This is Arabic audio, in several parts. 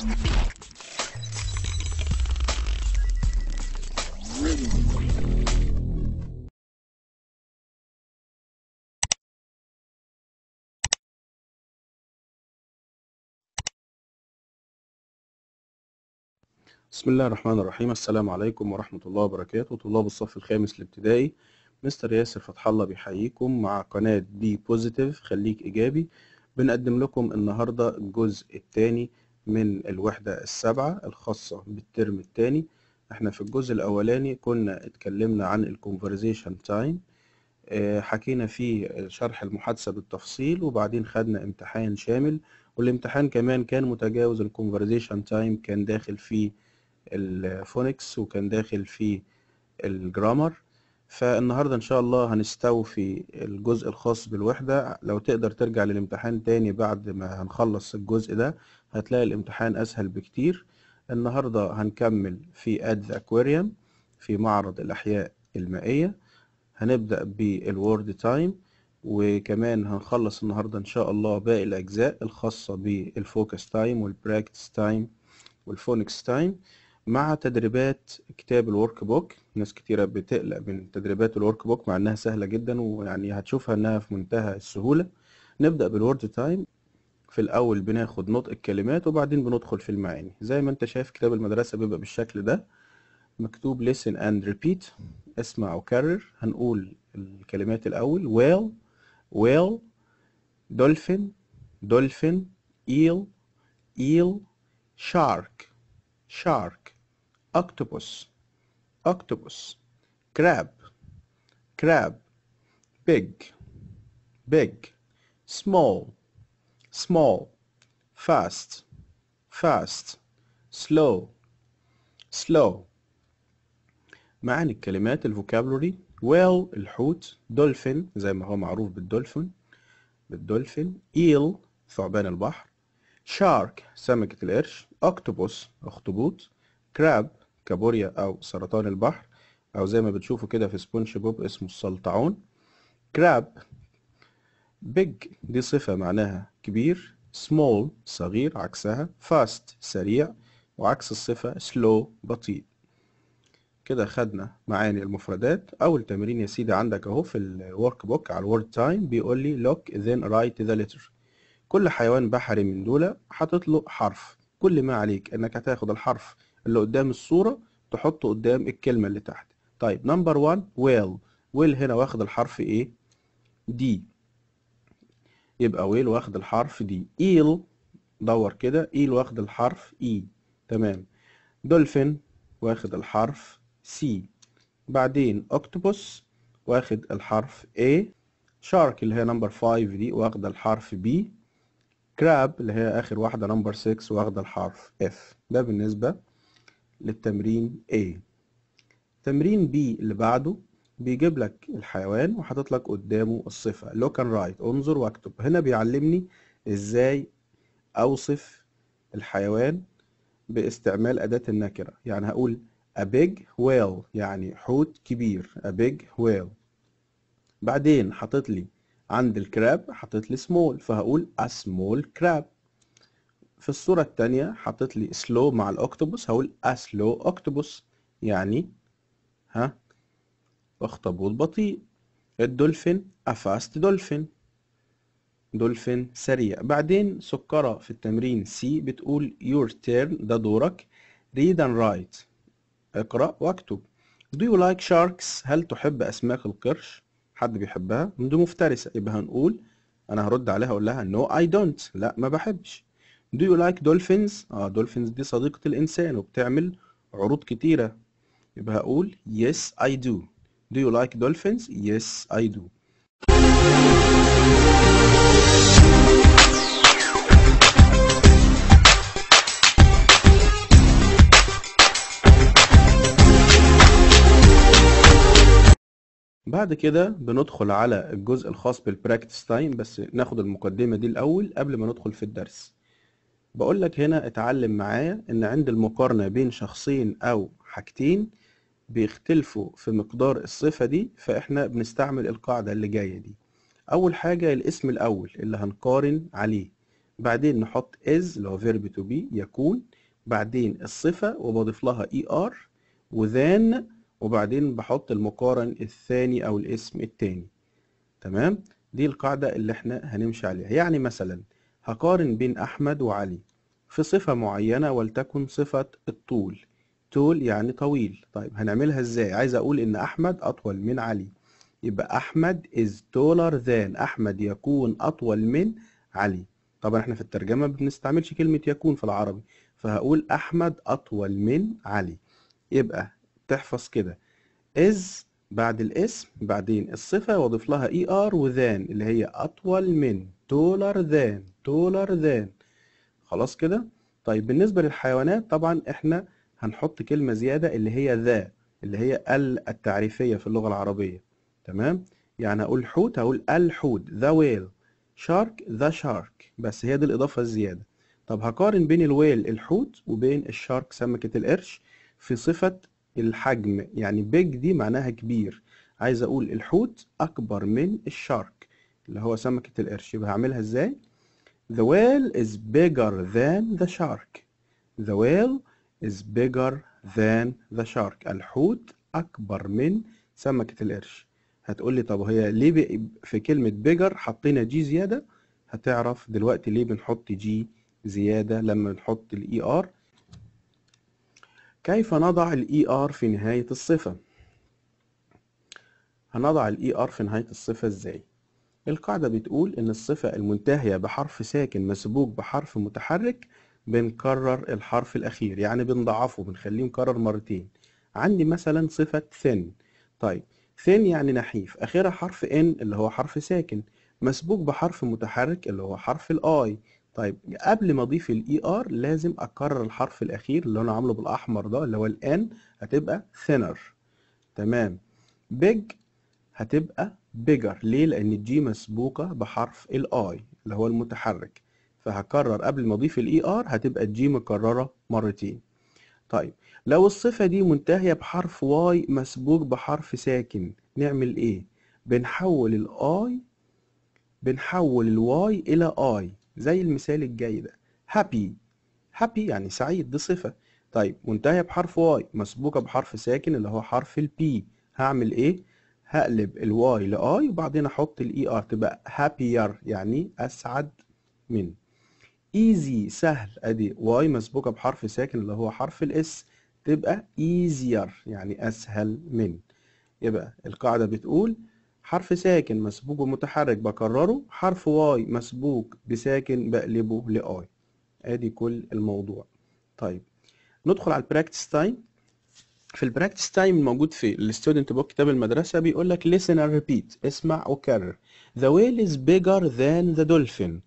بسم الله الرحمن الرحيم السلام عليكم ورحمة الله وبركاته طلاب الصف الخامس الابتدائي مستر ياسر فتح الله بيحييكم مع قناة بي بوزيتيف خليك إيجابي بنقدم لكم النهاردة الجزء الثاني من الوحدة السابعة الخاصة بالترم الثاني احنا في الجزء الأولاني كنا اتكلمنا عن الكونفرزيشن تايم آه، حكينا فيه شرح المحادثة بالتفصيل وبعدين خدنا امتحان شامل والامتحان كمان كان متجاوز الكونفرزيشن تايم كان داخل فيه الفونكس وكان داخل فيه الجرامر فالنهاردة إن شاء الله هنستوفي الجزء الخاص بالوحدة لو تقدر ترجع للامتحان تاني بعد ما هنخلص الجزء ده هتلاقي الامتحان أسهل بكتير النهاردة هنكمل في أد أكواريوم في معرض الأحياء المائية هنبدأ بالورد تايم وكمان هنخلص النهاردة إن شاء الله باقي الأجزاء الخاصة بالفوكس تايم والبراكتس تايم والفونكس تايم مع تدريبات كتاب الورك بوك ناس كتيرة بتقلق من تدريبات الورك بوك مع انها سهلة جدا ويعني هتشوفها انها في منتهى السهولة نبدأ بالورد تايم في الاول بناخد نطق الكلمات وبعدين بندخل في المعاني زي ما انت شايف كتاب المدرسه بيبقى بالشكل ده مكتوب listen and repeat اسمع وكرر هنقول الكلمات الاول whale whale dolphin dolphin eel eel shark shark octopus octopus crab crab big big small small fast fast slow slow معاني الكلمات الفوكابلوري whale الحوت dolphin زي ما هو معروف بالدولفين بالدولفين eel ثعبان البحر shark سمكة القرش octopus اخطبوط crab كابوريا او سرطان البحر او زي ما بتشوفوا كده في سبونج بوب اسمه السلطعون crab big دي صفة معناها كبير small صغير عكسها fast سريع وعكس الصفة slow بطيء كده خدنا معاني المفردات أول تمرين يا سيدي عندك أهو في الورك بوك على الورد تايم بيقول لي look then write the letter كل حيوان بحري من دول حاطط له حرف كل ما عليك إنك هتاخد الحرف اللي قدام الصورة تحطه قدام الكلمة اللي تحت طيب نمبر 1 ويل ويل هنا واخد الحرف إيه؟ دي يبقى ويل واخد الحرف دي ايل دور كده ايل واخد الحرف اي e. تمام دولفين واخد الحرف سي بعدين أكتوبوس واخد الحرف A شارك اللي هي نمبر 5 دي واخدة الحرف B كراب اللي هي آخر واحدة نمبر 6 واخدة الحرف F ده بالنسبة للتمرين A تمرين B اللي بعده بيجيب لك الحيوان وحاطط لك قدامه الصفة لوك اند رايت انظر واكتب هنا بيعلمني ازاي اوصف الحيوان باستعمال أداة النكرة يعني هقول a big whale يعني حوت كبير a big whale بعدين حاطط لي عند الكراب حاطط لي small فهقول a small crab في الصورة التانية حاطط لي slow مع الأكتوبوس هقول a slow octopus يعني ها اخطبوط بطيء الدولفين افاست دولفين دولفين سريع بعدين سكرة في التمرين سي بتقول your turn ده دورك read and write اقرأ واكتب do you like sharks هل تحب أسماك القرش حد بيحبها دي مفترسة يبقى هنقول أنا هرد عليها أقول لها no I don't لا ما بحبش do you like dolphins اه dolphins دي صديقة الإنسان وبتعمل عروض كتيرة يبقى هقول yes I do Do you like dolphins? Yes, I do. بعد كده بندخل على الجزء الخاص بالبراكتس تايم بس ناخد المقدمة دي الأول قبل ما ندخل في الدرس بقولك هنا اتعلم معايا ان عند المقارنة بين شخصين او حاجتين بيختلفوا في مقدار الصفة دي فإحنا بنستعمل القاعدة اللي جاية دي أول حاجة الاسم الأول اللي هنقارن عليه بعدين نحط is اللي هو verb to be يكون بعدين الصفة وبضيف لها er وذان وبعدين بحط المقارن الثاني أو الاسم الثاني تمام دي القاعدة اللي احنا هنمشي عليها يعني مثلا هقارن بين أحمد وعلي في صفة معينة ولتكن صفة الطول طول يعني طويل طيب هنعملها ازاي عايز اقول ان احمد اطول من علي يبقى احمد is taller than احمد يكون اطول من علي طبعا احنا في الترجمه ما بنستعملش كلمه يكون في العربي فهقول احمد اطول من علي يبقى تحفظ كده is بعد الاسم بعدين الصفه واضيف لها اي ار وذان اللي هي اطول من taller than taller than خلاص كده طيب بالنسبه للحيوانات طبعا احنا هنحط كلمة زيادة اللي هي ذا اللي هي ال التعريفية في اللغة العربية تمام يعني أقول حوت أقول الحوت ذا ويل شارك ذا شارك بس هي دي الإضافة الزيادة طب هقارن بين الويل الحوت وبين الشارك سمكة القرش في صفة الحجم يعني بيج دي معناها كبير عايز أقول الحوت أكبر من الشارك اللي هو سمكة القرش يبقى هعملها إزاي؟ The whale is bigger than the shark. The whale is bigger than the shark الحوت أكبر من سمكة القرش هتقول لي طب هي ليه في كلمة bigger حطينا جي زيادة هتعرف دلوقتي ليه بنحط جي زيادة لما بنحط الـ ER كيف نضع الـ ER في نهاية الصفة هنضع الـ ER في نهاية الصفة ازاي القاعدة بتقول ان الصفة المنتهية بحرف ساكن مسبوق بحرف متحرك بنكرر الحرف الأخير يعني بنضعفه بنخليه مكرر مرتين عندي مثلا صفة ثن طيب ثن يعني نحيف آخرها حرف إن اللي هو حرف ساكن مسبوق بحرف متحرك اللي هو حرف الآي طيب قبل ما أضيف الإي آر e لازم أكرر الحرف الأخير اللي أنا عامله بالأحمر ده اللي هو الإن هتبقى thinner تمام بيج هتبقى بيجر ليه؟ لأن الجي مسبوقة بحرف الآي اللي هو المتحرك فهكرر قبل ما اضيف الاي ار e هتبقى الجي مكرره مرتين طيب لو الصفه دي منتهيه بحرف واي مسبوق بحرف ساكن نعمل ايه بنحول الاي بنحول الواي الى اي زي المثال الجاي ده هابي هابي يعني سعيد دي صفه طيب منتهيه بحرف واي مسبوقه بحرف ساكن اللي هو حرف البي هعمل ايه هقلب الواي لاي وبعدين احط الاي ار e تبقى هابير يعني اسعد من ايزي سهل ادي واي مسبوكه بحرف ساكن اللي هو حرف الاس تبقى ايزير يعني اسهل من يبقى القاعده بتقول حرف ساكن مسبوك بمتحرك بكرره حرف واي مسبوك بساكن بقلبه لاي ادي كل الموضوع طيب ندخل على البراكتس تايم في البراكتس تايم الموجود في الستودنت بوك كتاب المدرسه بيقول لك listen and repeat اسمع وكرر the whale is bigger than the dolphin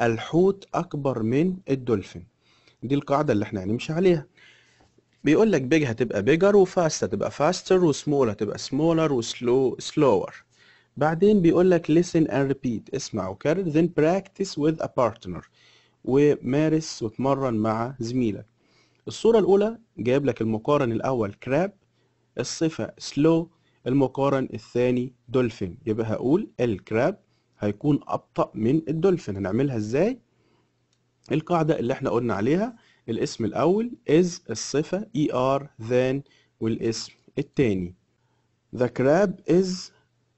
الحوت أكبر من الدولفين دي القاعدة اللي احنا هنمشي عليها بيقول لك بيج هتبقى بيجر وفاست هتبقى فاستر وسمول هتبقى سمولر وسلو سلوور بعدين بيقول لك listen and repeat اسمع وكرر then practice with a partner ومارس وتمرن مع زميلك الصورة الأولى جايب لك المقارن الأول كراب الصفة سلو المقارن الثاني دولفين يبقى هقول الكراب هيكون أبطأ من الدولفين هنعملها إزاي؟ القاعدة اللي احنا قلنا عليها الاسم الأول is الصفة er than والاسم التاني The crab is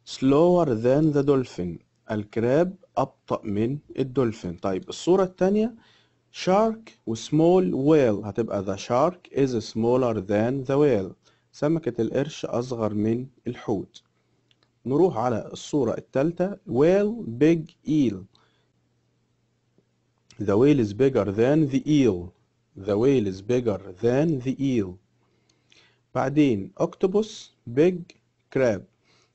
slower than the dolphin الكراب أبطأ من الدولفين طيب الصورة التانية shark و small whale هتبقى the shark is smaller than the whale سمكة القرش أصغر من الحوت نروح على الصورة الثالثة whale big eel the whale is bigger than the eel the whale is bigger than the eel بعدين octopus big crab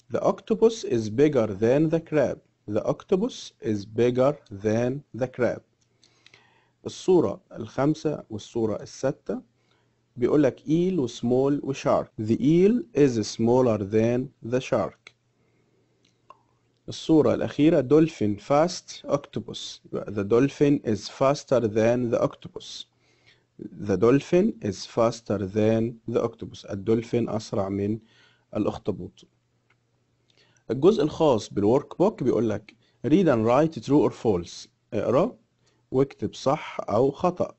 the octopus is bigger than the crab the octopus is bigger than the crab الصورة الخامسة والصورة الستة بيقولك eel و small و shark the eel is smaller than the shark الصورة الأخيرة dolphin fast octopus the dolphin is faster than the octopus the dolphin is faster than the octopus الدولفين أسرع من الأخطبوط الجزء الخاص بالورك بوك بيقول لك read and write true or false اقرأ واكتب صح أو خطأ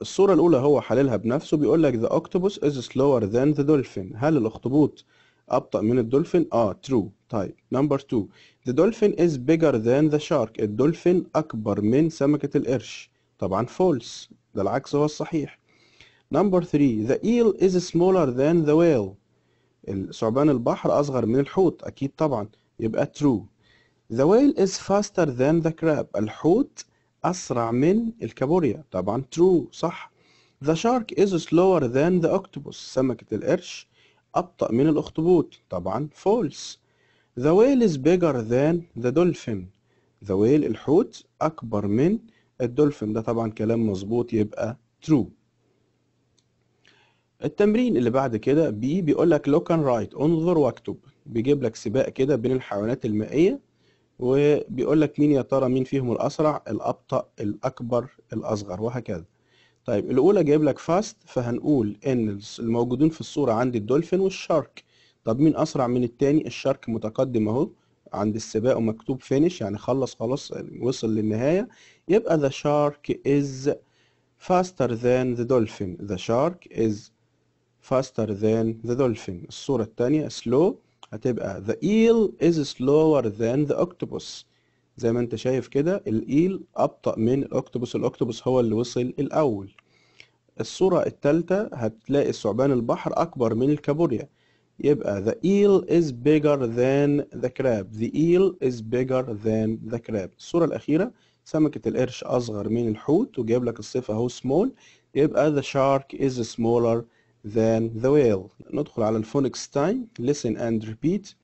الصورة الأولى هو حللها بنفسه بيقول لك the octopus is slower than the dolphin هل الأخطبوط ابطأ من الدولفين اه ترو طيب نمبر 2 the dolphin is bigger than the shark الدولفين اكبر من سمكة القرش طبعا فولس ده العكس هو الصحيح نمبر 3 the eel is smaller than the whale ثعبان البحر اصغر من الحوت اكيد طبعا يبقى ترو the whale is faster than the crab الحوت اسرع من الكابوريا طبعا ترو صح the shark is slower than the octopus سمكة القرش أبطأ من الأخطبوط طبعا فولس The whale is bigger than the dolphin The whale الحوت أكبر من الدولفين ده طبعا كلام مظبوط يبقى true التمرين اللي بعد كده بي بيقول لك look and write انظر واكتب بيجيب لك سباق كده بين الحيوانات المائية وبيقول لك مين يا ترى مين فيهم الأسرع الأبطأ الأكبر الأصغر وهكذا طيب الاولى جايب لك فاست فهنقول ان الموجودين في الصوره عندي الدولفين والشارك طب مين اسرع من التاني الشارك متقدم اهو عند السباق ومكتوب فينش يعني خلص خلاص وصل للنهايه يبقى the shark is faster than the dolphin the shark is faster than the dolphin الصوره الثانيه slow هتبقى the eel is slower than the octopus زي ما انت شايف كده الايل ابطأ من الاكتوبوس الاكتوبوس هو اللي وصل الاول الصورة الثالثة هتلاقي ثعبان البحر اكبر من الكابوريا يبقى the eel is bigger than the crab the eel is bigger than the crab الصورة الأخيرة سمكة القرش أصغر من الحوت وجايب لك الصفة هو small يبقى the shark is smaller than the whale ندخل على الفونكس تايم listen and repeat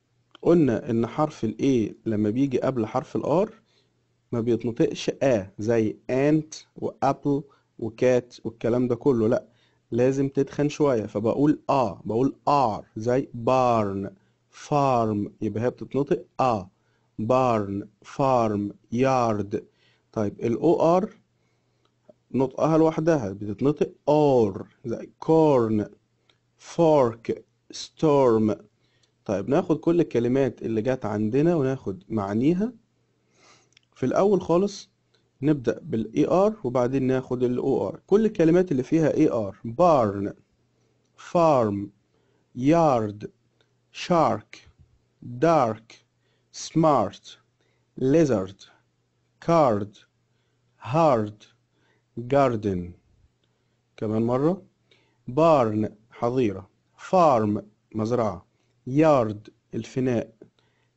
قلنا ان حرف A لما بيجي قبل حرف R ما بيتنطقش A زي انت وابل وكات والكلام ده كله لا لازم تدخن شويه فبقول اه بقول ار زي بارن فارم يبقى هي بتتنطق اه بارن فارم يارد طيب الاو ار نطقها لوحدها بتتنطق اور زي كورن فورك ستورم طيب ناخد كل الكلمات اللي جت عندنا وناخد معانيها في الأول خالص نبدأ بالاي ار e وبعدين ناخد الاو ار كل الكلمات اللي فيها ار بارن فارم يارد شارك دارك سمارت ليزرد كارد هارد جاردن كمان مرة بارن حظيرة فارم مزرعة يارد الفناء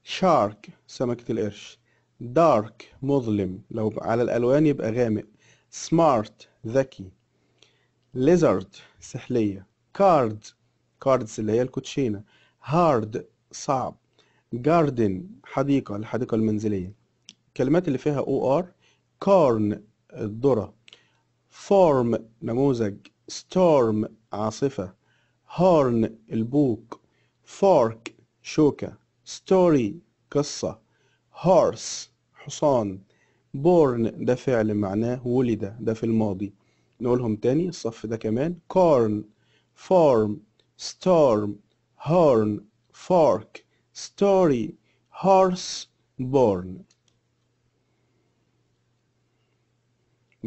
شارك سمكة القرش دارك مظلم لو على الألوان يبقى غامق سمارت ذكي ليزرد سحلية كارد كاردز اللي هي الكوتشينة هارد صعب جاردن حديقة الحديقة المنزلية الكلمات اللي فيها او ار كورن الذرة فورم نموذج ستورم عاصفة هورن البوق فارك شوكة story قصة horse حصان born ده فعل معناه ولد ده في الماضي نقولهم تاني الصف ده كمان corn فارم storm هارن فارك story horse born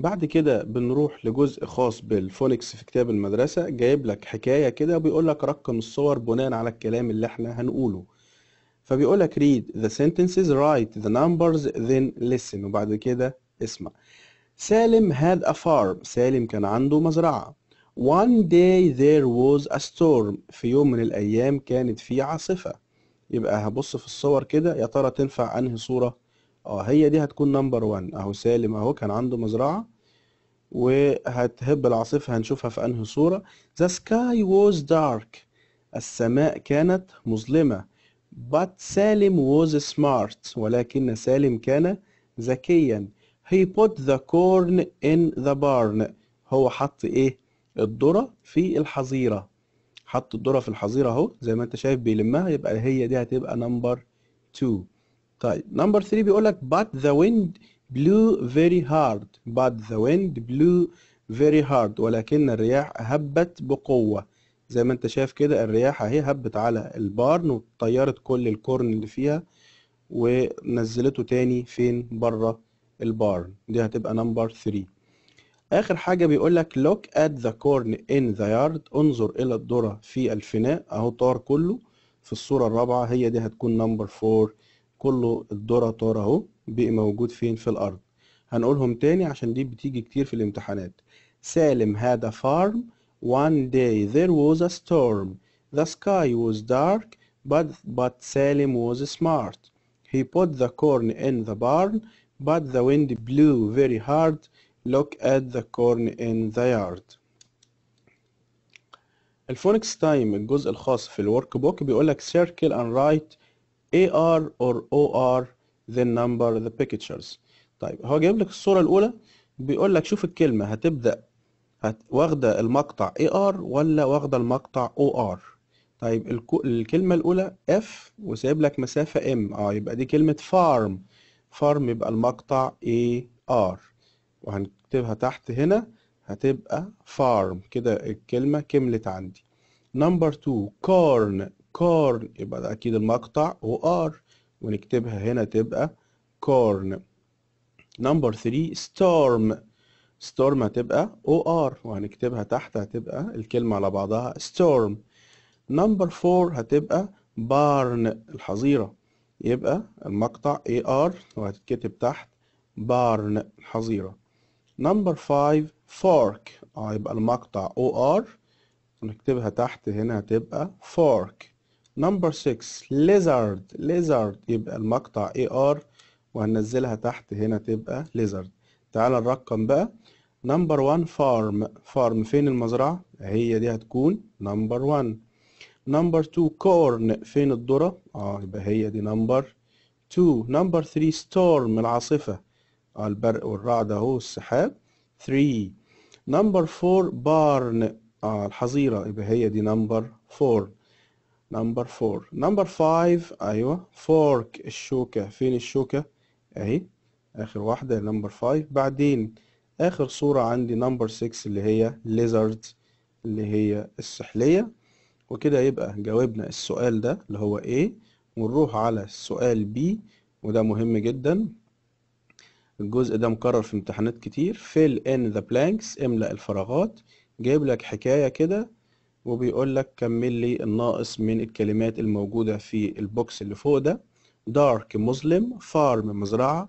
بعد كده بنروح لجزء خاص بالفونكس في كتاب المدرسة جايب لك حكاية كده بيقول لك رقم الصور بناء على الكلام اللي احنا هنقوله فبيقول لك read the sentences write the numbers then listen وبعد كده اسمع سالم had a farm سالم كان عنده مزرعة one day there was a storm في يوم من الأيام كانت في عاصفة يبقى هبص في الصور كده يا ترى تنفع أنهي صورة اه هي دي هتكون نمبر 1 اهو سالم اهو كان عنده مزرعة وهتهب العاصفة هنشوفها في انهي صورة The sky was dark السماء كانت مظلمة but سالم was smart ولكن سالم كان ذكيا he put the corn in the barn هو حط ايه الذرة في الحظيرة حط الذرة في الحظيرة اهو زي ما انت شايف بيلمها يبقى هي دي هتبقى نمبر 2 طيب نمبر 3 بيقول لك but the wind blew very hard but the wind blew very hard ولكن الرياح هبت بقوة زي ما انت شايف كده الرياح اهي هبت على البارن وطيرت كل الكورن اللي فيها ونزلته تاني فين بره البارن دي هتبقى نمبر 3 اخر حاجه بيقول لك look at the corn in the yard انظر الى الذره في الفناء اهو طار كله في الصوره الرابعه هي دي هتكون نمبر 4 كله الدوراتور اهو بقي موجود فين في الارض هنقولهم تاني عشان دي بتيجي كتير في الامتحانات سالم had a farm one day there was a storm the sky was dark but but سالم was smart he put the corn in the barn but the wind blew very hard look at the corn in the yard الفونكس تايم الجزء الخاص في الورك بوك بيقولك circle and write AR or OR then number the pictures طيب هو جايب لك الصورة الأولى بيقول لك شوف الكلمة هتبدأ هت... واخدة المقطع AR ولا واخدة المقطع OR طيب الكلمة الأولى F وسايب لك مسافة M اه يبقى دي كلمة farm farm يبقى المقطع AR وهنكتبها تحت هنا هتبقى farm كده الكلمة كملت عندي نمبر 2 corn كورن يبقى ده أكيد المقطع وآر ونكتبها هنا تبقى كورن نمبر 3 ستورم ستورم هتبقى او ار وهنكتبها تحت هتبقى الكلمة على بعضها ستورم نمبر 4 هتبقى بارن الحظيرة يبقى المقطع اي ار وهتتكتب تحت بارن الحظيرة نمبر 5 فورك اه يبقى المقطع او ار ونكتبها تحت هنا هتبقى فورك نمبر 6 ليزارد ليزارد يبقى المقطع اي ار وهننزلها تحت هنا تبقى ليزارد تعال الرقم بقى نمبر 1 فارم فارم فين المزرعة هي دي هتكون نمبر 1 نمبر 2 كورن فين الذرة اه يبقى هي دي نمبر 2 نمبر 3 ستورم العاصفة آه البرق والرعد اهو السحاب 3 نمبر 4 بارن آه الحظيرة يبقى هي دي نمبر 4 نمبر فور نمبر فايف أيوة فورك الشوكة فين الشوكة أهي آخر واحدة نمبر فايف بعدين آخر صورة عندي نمبر سيكس اللي هي ليزرد اللي هي السحلية وكده يبقى جاوبنا السؤال ده اللي هو ايه ونروح على السؤال بي وده مهم جدا الجزء ده مكرر في امتحانات كتير fill in the blanks املأ الفراغات جايب لك حكاية كده وبيقول لك كمل لي الناقص من الكلمات الموجودة في البوكس اللي فوق ده دارك مظلم فارم مزرعة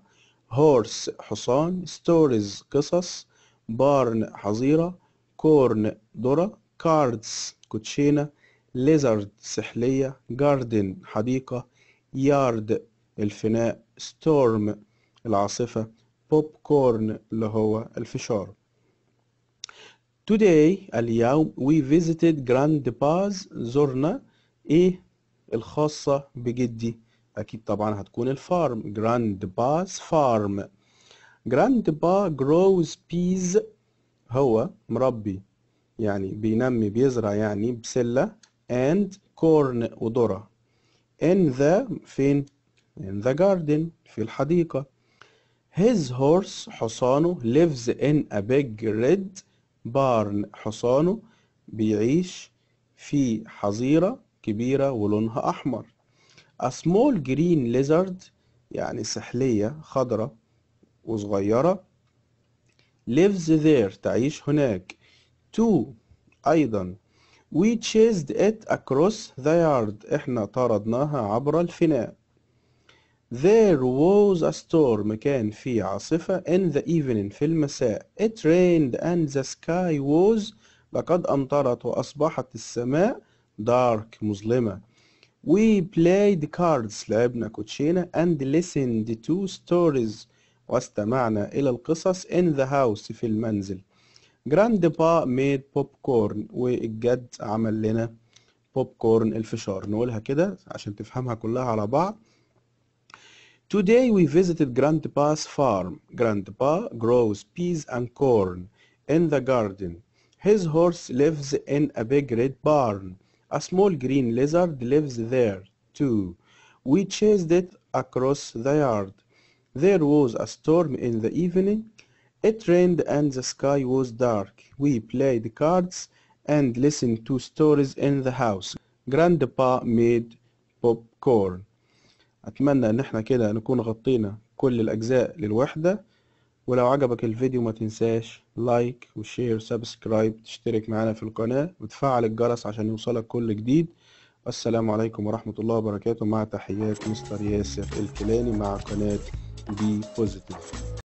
هورس حصان ستوريز قصص بارن حظيرة كورن ذرة كاردز كوتشينة ليزرد سحلية جاردن حديقة يارد الفناء ستورم العاصفة بوب كورن اللي هو الفشار Today اليوم we visited Grand Pass زرنا ايه الخاصة بجدي اكيد طبعا هتكون الفارم Grand Pass Farm Grand Pass grows peas هو مربي يعني بينمي بيزرع يعني بسلة and corn وذرة in the فين in the garden في الحديقة his horse حصانه lives in a big red بارن حصانه بيعيش في حظيرة كبيرة ولونها أحمر A small green lizard يعني سحلية خضرة وصغيرة lives there تعيش هناك two أيضا we chased it across the yard احنا طردناها عبر الفناء There was a storm كان في عاصفة in the evening في المساء It rained and the sky was لقد أمطرت وأصبحت السماء dark مظلمة We played cards لعبنا كوتشينة and listened to stories واستمعنا إلى القصص in the house في المنزل Grandpa made popcorn والجد عمل لنا popcorn الفشار نقولها كده عشان تفهمها كلها على بعض Today we visited Grandpa's farm. Grandpa grows peas and corn in the garden. His horse lives in a big red barn. A small green lizard lives there, too. We chased it across the yard. There was a storm in the evening. It rained and the sky was dark. We played cards and listened to stories in the house. Grandpa made popcorn. أتمنى إن احنا كده نكون غطينا كل الأجزاء للوحدة ولو عجبك الفيديو ما تنساش لايك وشير سبسكرايب تشترك معنا في القناة وتفعل الجرس عشان يوصلك كل جديد السلام عليكم ورحمة الله وبركاته مع تحيات مستر ياسر الكلاني مع قناة بي بوزيتيف